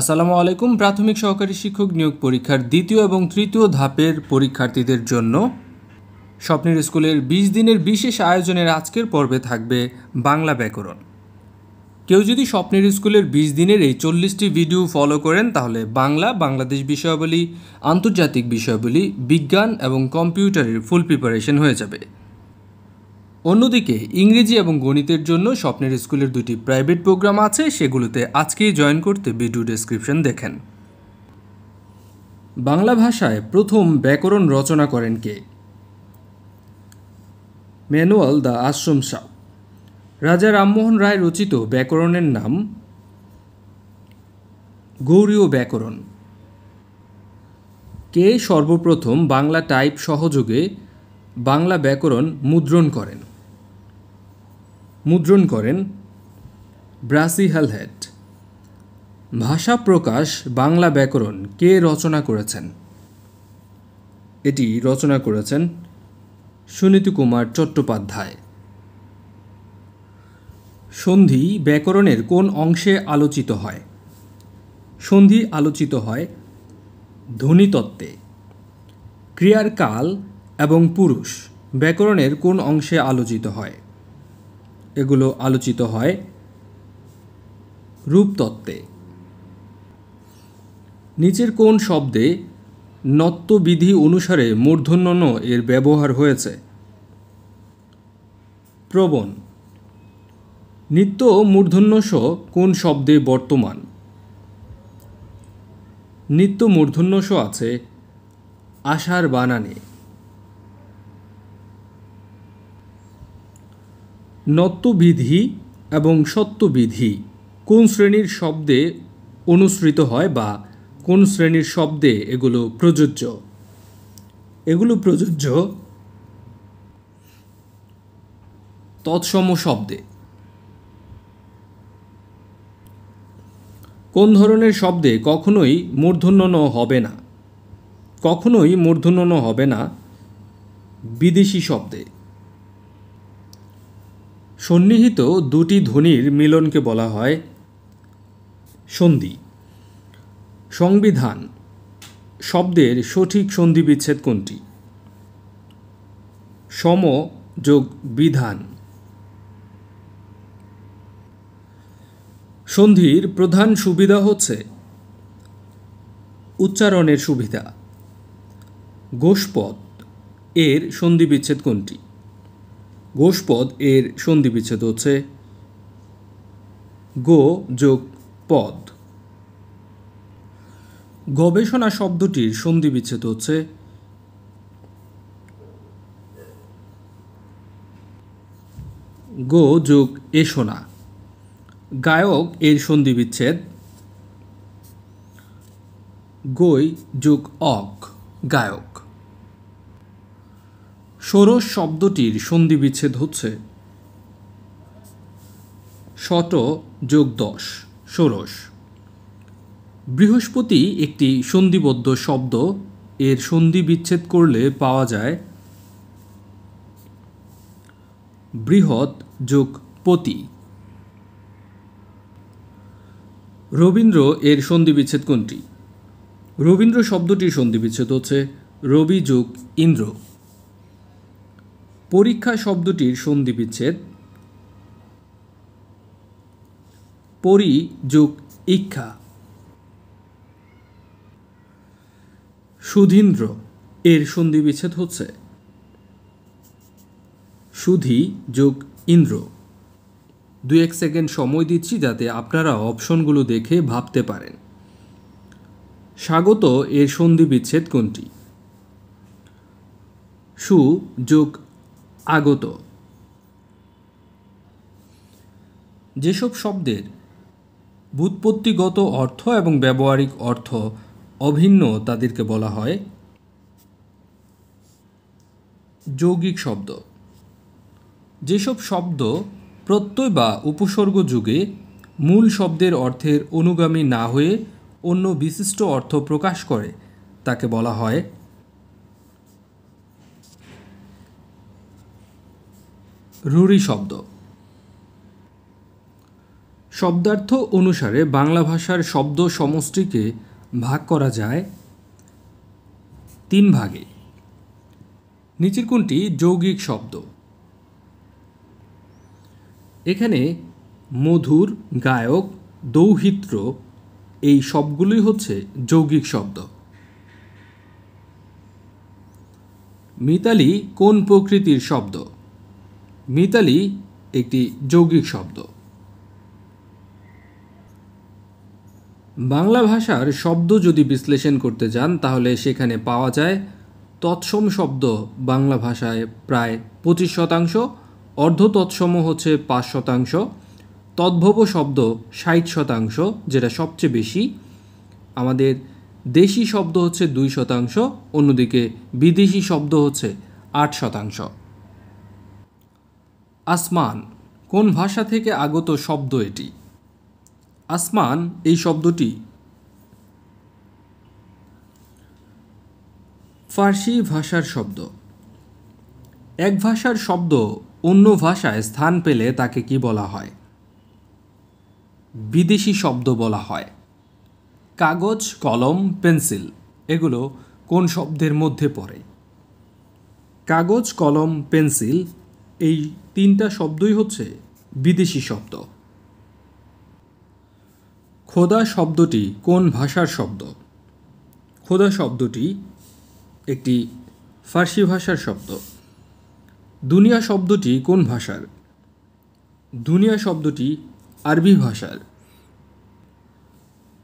আসসালামু আলাইকুম প্রাথমিক সহকারী শিক্ষক নিয়োগ পরীক্ষার দ্বিতীয় এবং তৃতীয় ধাপের পরীক্ষার্থীদের জন্য স্বপ্নের স্কুলের বিশ দিনের বিশেষ আয়োজনের আজকের পর্বে থাকবে বাংলা ব্যাকরণ কেউ যদি স্বপ্নের স্কুলের বিশ দিনের এই চল্লিশটি ভিডিও ফলো করেন তাহলে বাংলা বাংলাদেশ বিষয়াবলী আন্তর্জাতিক বিষয়াবলী বিজ্ঞান এবং কম্পিউটারের ফুল প্রিপারেশন হয়ে যাবে অন্যদিকে ইংরেজি এবং গণিতের জন্য স্বপ্নের স্কুলের দুটি প্রাইভেট প্রোগ্রাম আছে সেগুলোতে আজকেই জয়েন করতে ভিডিও ডেসক্রিপশন দেখেন বাংলা ভাষায় প্রথম ব্যাকরণ রচনা করেন কে ম্যানুয়াল দ্য আশ্রম শাহ রাজা রামমোহন রায় রচিত ব্যাকরণের নাম গৌরীয় ব্যাকরণ কে সর্বপ্রথম বাংলা টাইপ সহযোগে বাংলা ব্যাকরণ মুদ্রণ করেন মুদ্রণ করেন ব্রাসি হ্যালহেট ভাষা প্রকাশ বাংলা ব্যাকরণ কে রচনা করেছেন এটি রচনা করেছেন সুনীতি কুমার চট্টোপাধ্যায় সন্ধি ব্যাকরণের কোন অংশে আলোচিত হয় সন্ধি আলোচিত হয় ধ্বনিতত্ত্বে ক্রিয়ার কাল এবং পুরুষ ব্যাকরণের কোন অংশে আলোচিত হয় এগুলো আলোচিত হয় রূপতত্ত্বে নিচের কোন শব্দে নত্ববিধি অনুসারে মূর্ধন্য এর ব্যবহার হয়েছে প্রবণ নিত্য মূর্ধন্যস কোন শব্দে বর্তমান নিত্য মূর্ধন্যস আছে আশার বানানে নত্যবিধি এবং সত্যবিধি কোন শ্রেণীর শব্দে অনুসৃত হয় বা কোন শ্রেণীর শব্দে এগুলো প্রযোজ্য এগুলো প্রযোজ্য তৎসম শব্দে কোন ধরনের শব্দে কখনোই মূর্ধন্য ন হবে না কখনোই মূর্ধন্য ন হবে না বিদেশি শব্দে সন্নিহিত দুটি ধ্বনির মিলনকে বলা হয় সন্ধি সংবিধান শব্দের সঠিক সন্ধি বিচ্ছেদ কোনটি সম যোগ বিধান সন্ধির প্রধান সুবিধা হচ্ছে উচ্চারণের সুবিধা গোষ্পদ এর সন্ধি বিচ্ছেদ কোনটি গোষ্পদ এর সন্ধি বিচ্ছেদ হচ্ছে গো যোগ পদ গবেষণা শব্দটির সন্ধি বিচ্ছেদ হচ্ছে গো যোগ এসোনা গায়ক এর সন্ধি বিচ্ছেদ গই যোগ অক গায়ক ষোড়শ শব্দটির সন্ধি বিচ্ছেদ হচ্ছে শত যোগ দশ ষোড়শ বৃহস্পতি একটি সন্ধিবদ্ধ শব্দ এর সন্ধি বিচ্ছেদ করলে পাওয়া যায় বৃহৎ যোগ পতি রবীন্দ্র এর সন্ধি বিচ্ছেদ কোনটি রবীন্দ্র শব্দটির সন্ধি বিচ্ছেদ হচ্ছে রবি যোগ ইন্দ্র পরীক্ষা শব্দটির সন্ধি বিচ্ছেদ পরি যোগ ইক্ষা সুধীন্দ্র এর সন্ধি বিচ্ছেদ হচ্ছে সুধি যোগ ইন্দ্র দু এক সেকেন্ড সময় দিচ্ছি যাতে আপনারা অপশনগুলো দেখে ভাবতে পারেন স্বাগত এর সন্ধি বিচ্ছেদ কোনটি সু যোগ আগত যেসব শব্দের ব্যুৎপত্তিগত অর্থ এবং ব্যবহারিক অর্থ অভিন্ন তাদেরকে বলা হয় যৌগিক শব্দ যেসব শব্দ প্রত্যয় বা উপসর্গ যুগে মূল শব্দের অর্থের অনুগামী না হয়ে অন্য বিশিষ্ট অর্থ প্রকাশ করে তাকে বলা হয় রুরি শব্দ শব্দার্থ অনুসারে বাংলা ভাষার শব্দ সমষ্টিকে ভাগ করা যায় তিন ভাগে নিচের কোনটি যৌগিক শব্দ এখানে মধুর গায়ক দৌহিত্র এই সবগুলোই হচ্ছে যৌগিক শব্দ মিতালি কোন প্রকৃতির শব্দ মিতালি একটি যৌগিক শব্দ বাংলা ভাষার শব্দ যদি বিশ্লেষণ করতে যান তাহলে সেখানে পাওয়া যায় তৎসম শব্দ বাংলা ভাষায় প্রায় পঁচিশ শতাংশ অর্ধ তৎসম হচ্ছে পাঁচ শতাংশ তদ্ভব শব্দ ষাট শতাংশ যেটা সবচেয়ে বেশি আমাদের দেশি শব্দ হচ্ছে দুই শতাংশ অন্যদিকে বিদেশি শব্দ হচ্ছে আট শতাংশ আসমান কোন ভাষা থেকে আগত শব্দ এটি আসমান এই শব্দটি ফার্সি ভাষার শব্দ এক ভাষার শব্দ অন্য ভাষায় স্থান পেলে তাকে কি বলা হয় বিদেশি শব্দ বলা হয় কাগজ কলম পেন্সিল এগুলো কোন শব্দের মধ্যে পড়ে কাগজ কলম পেন্সিল এই তিনটা শব্দই হচ্ছে বিদেশি শব্দ খোদা শব্দটি কোন ভাষার শব্দ খোদা শব্দটি একটি ফার্সি ভাষার শব্দ দুনিয়া শব্দটি কোন ভাষার দুনিয়া শব্দটি আরবি ভাষার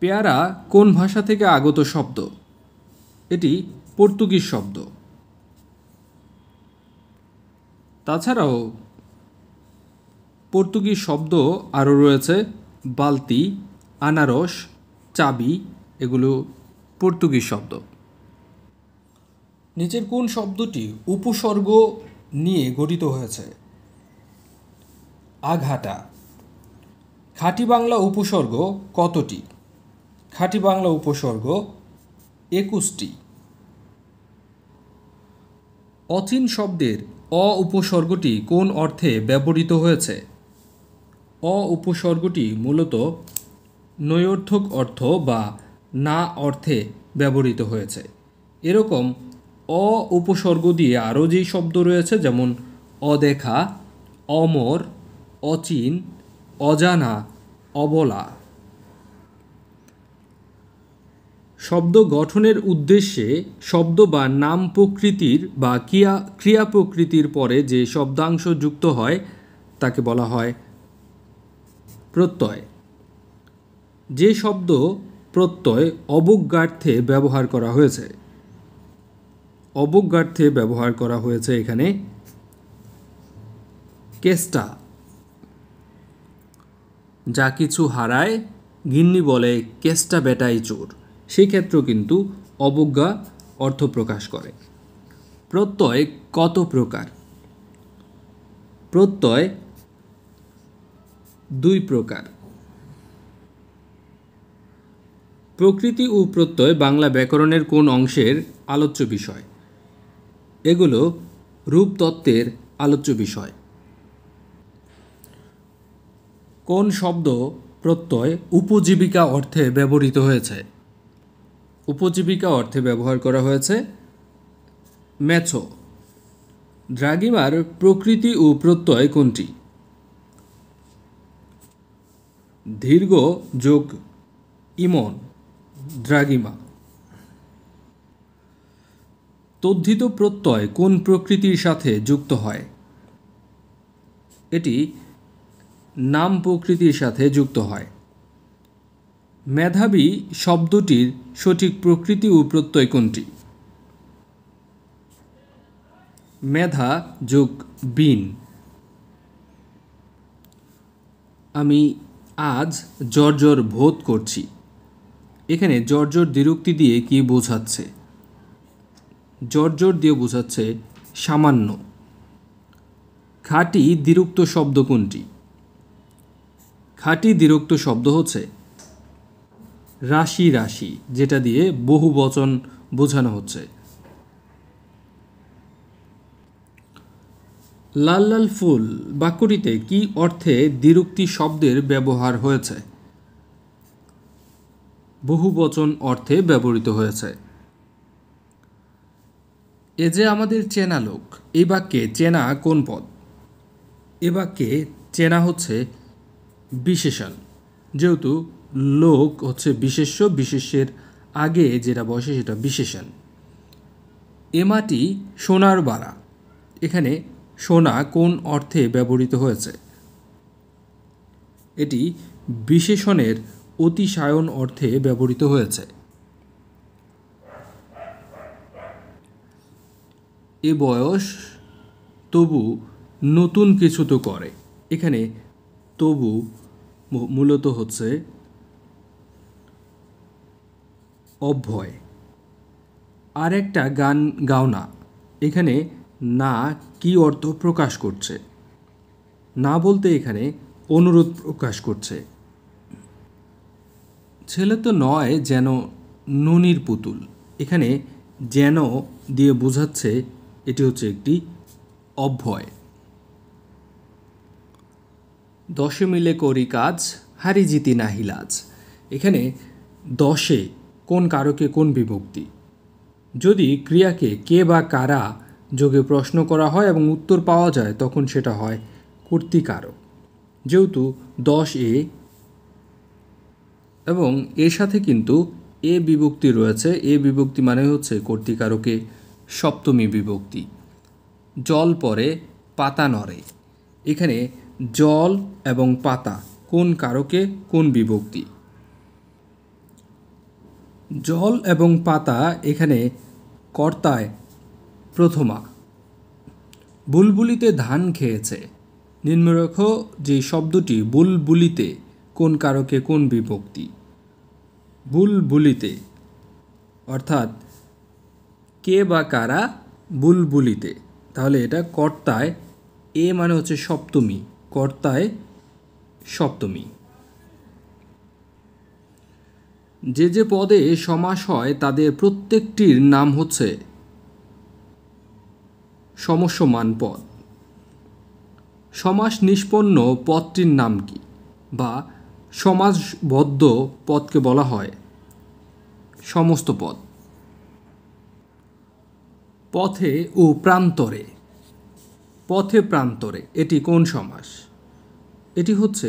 পেয়ারা কোন ভাষা থেকে আগত শব্দ এটি পর্তুগিজ শব্দ তাছাড়াও পর্তুগিজ শব্দ আরও রয়েছে বালতি আনারস চাবি এগুলো পর্তুগিজ শব্দ নিচের কোন শব্দটি উপসর্গ নিয়ে গঠিত হয়েছে আঘাটা খাঁটি বাংলা উপসর্গ কতটি খাঁটি বাংলা উপসর্গ একুশটি অচিন শব্দের অ উপসর্গটি কোন অর্থে ব্যবহৃত হয়েছে অ উপসর্গটি মূলত নৈর্থক অর্থ বা না অর্থে ব্যবহৃত হয়েছে এরকম অ উপসর্গ দিয়ে আরও যেই শব্দ রয়েছে যেমন অদেখা অমর অচিন অজানা অবলা শব্দ গঠনের উদ্দেশ্যে শব্দ বা নাম প্রকৃতির বা ক্রিয়া ক্রিয়া প্রকৃতির পরে যে শব্দাংশ যুক্ত হয় তাকে বলা হয় প্রত্যয় যে শব্দ প্রত্যয় অবজ্ঞার্থে ব্যবহার করা হয়েছে অবজ্ঞার্থে ব্যবহার করা হয়েছে এখানে কেষ্টা যা কিছু হারায় গিন্নি বলে কেষ্টা বেটাই চোর সেই ক্ষেত্রেও কিন্তু অবজ্ঞা অর্থ প্রকাশ করে প্রত্যয় কত প্রকার প্রত্যয় দুই প্রকার প্রকৃতি ও প্রত্যয় বাংলা ব্যাকরণের কোন অংশের আলোচ্য বিষয় এগুলো রূপতত্ত্বের আলোচ্য বিষয় কোন শব্দ প্রত্যয় উপজীবিকা অর্থে ব্যবহৃত হয়েছে উপজীবিকা অর্থে ব্যবহার করা হয়েছে ম্যাচো দ্রাগিমার প্রকৃতি ও প্রত্যয় কোনটি দীর্ঘ যোগ ইমন দ্রাগিমা তদ্ধিত প্রত্যয় কোন প্রকৃতির সাথে যুক্ত হয় এটি নাম প্রকৃতির সাথে যুক্ত হয় মেধাবী শব্দটির সঠিক প্রকৃতি ও প্রত্যয় কোনটি মেধা যোগ বিন আমি আজ জর্জর ভোধ করছি এখানে জর্জর দ্বিরুক্তি দিয়ে কি বোঝাচ্ছে জর্জর দিয়ে বোঝাচ্ছে সামান্য খাঁটি দ্বিরুক্ত শব্দ কোনটি খাঁটি দ্বিরুক্ত শব্দ হচ্ছে রাশি রাশি যেটা দিয়ে বহু বচন বোঝানো হচ্ছে লাল লাল ফুল বাক্যটিতে কি অর্থে দ্বিরুক্তি শব্দের ব্যবহার হয়েছে বহুবচন অর্থে ব্যবহৃত হয়েছে এ যে আমাদের চেনা লোক এই বাক্যে চেনা কোন পদ এ বাক্যে চেনা হচ্ছে বিশেষণ যেহেতু লোক হচ্ছে বিশেষ্য বিশেষের আগে যেটা বসে সেটা বিশেষণ এমাটি সোনার বাড়া এখানে সোনা কোন অর্থে ব্যবহৃত হয়েছে এটি বিশেষণের অতিশায়ন অর্থে ব্যবহৃত হয়েছে এ বয়স তবু নতুন কিছু তো করে এখানে তবু মূলত হচ্ছে অভ্যয় আর একটা গান গাও না এখানে না কি অর্থ প্রকাশ করছে না বলতে এখানে অনুরোধ প্রকাশ করছে ছেলে তো নয় যেন ননির পুতুল এখানে যেন দিয়ে বোঝাচ্ছে এটি হচ্ছে একটি অভ্যয় দশে মিলে করি কাজ হারি জিতি নাহিলাজ এখানে দশে কোন কারকে কোন বিভক্তি যদি ক্রিয়াকে কে বা কারা যোগে প্রশ্ন করা হয় এবং উত্তর পাওয়া যায় তখন সেটা হয় কর্তৃকারক যেহেতু দশ এ এবং এর সাথে কিন্তু এ বিভক্তি রয়েছে এ বিভক্তি মানে হচ্ছে কর্তৃকারকে সপ্তমী বিভক্তি জল পরে পাতা নড়ে এখানে জল এবং পাতা কোন কারকে কোন বিভক্তি জল এবং পাতা এখানে কর্তায় প্রথমা বুলবুলিতে ধান খেয়েছে নিম্নরেখ যে শব্দটি বুলবুলিতে কোন কারকে কোন বিভক্তি বুলবুলিতে অর্থাৎ কে বা কারা বুলবুলিতে তাহলে এটা কর্তায় এ মানে হচ্ছে সপ্তমী কর্তায় সপ্তমী যে যে পদে সমাস হয় তাদের প্রত্যেকটির নাম হচ্ছে সমস্যমান পদ সমাস নিষ্পন্ন পদটির নাম কি বা সমাজবদ্ধ পদকে বলা হয় সমস্ত পদ পথে ও প্রান্তরে পথে প্রান্তরে এটি কোন সমাস এটি হচ্ছে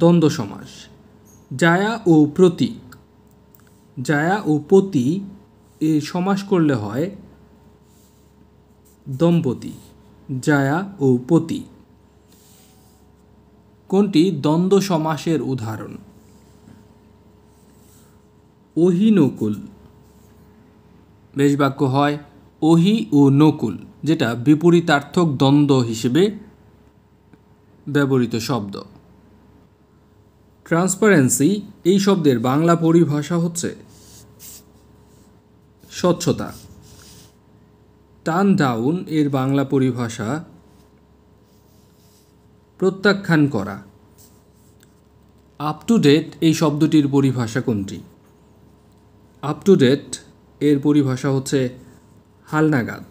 দ্বন্দ্ব সমাস জায়া ও প্রতীক জায়া ও পতি এ সমাস করলে হয় দম্পতি জায়া ও পতি কোনটি দ্বন্দ্ব সমাসের উদাহরণ ওহি নকুল বেশ বাক্য হয় ওহি ও নকুল যেটা বিপরীতার্থক দ্বন্দ্ব হিসেবে ব্যবহৃত শব্দ ট্রান্সপারেন্সি এই শব্দের বাংলা পরিভাষা হচ্ছে স্বচ্ছতা টান ডাউন এর বাংলা পরিভাষা প্রত্যাখ্যান করা আপ টু ডেট এই শব্দটির পরিভাষা কোনটি আপ টু ডেট এর পরিভাষা হচ্ছে হালনাগাদ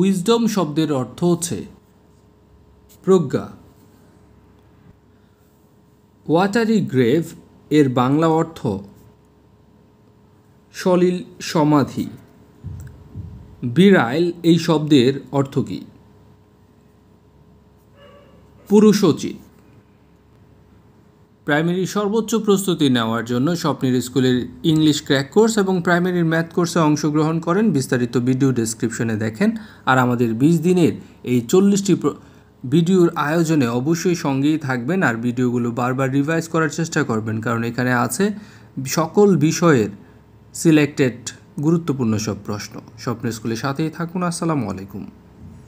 উইজডম শব্দের অর্থ হচ্ছে প্রজ্ঞা ওয়াটারি গ্রেভ এর বাংলা অর্থ সলিল সমাধি বিড়াইল এই শব্দের অর্থ কী পুরুষোচিত প্রাইমারি সর্বোচ্চ প্রস্তুতি নেওয়ার জন্য স্বপ্নের স্কুলের ইংলিশ ক্র্যাক কোর্স এবং প্রাইমারির ম্যাথ কোর্সে অংশগ্রহণ করেন বিস্তারিত ভিডিও ডেসক্রিপশনে দেখেন আর আমাদের বিশ দিনের এই চল্লিশটি ভিডিওর আয়োজনে অবশ্যই সঙ্গেই থাকবেন আর ভিডিওগুলো বারবার রিভাইজ করার চেষ্টা করবেন কারণ এখানে আছে সকল বিষয়ের সিলেক্টেড গুরুত্বপূর্ণ সব প্রশ্ন স্বপ্ন স্কুলের সাথেই থাকুন আসসালামু আলাইকুম